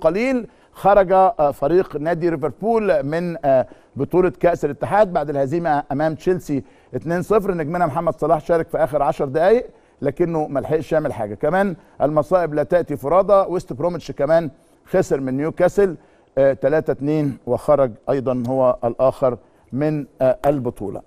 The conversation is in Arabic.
قليل خرج آه، فريق نادي ليفربول من آه، بطولة كأس الاتحاد بعد الهزيمة أمام تشيلسي 2-0 نجمنا محمد صلاح شارك في آخر 10 دقايق لكنه ما لحقش يعمل حاجة كمان المصائب لا تأتي فرادى ويست بروميتش كمان خسر من نيوكاسل 3-2 آه، وخرج أيضا هو الآخر من البطولة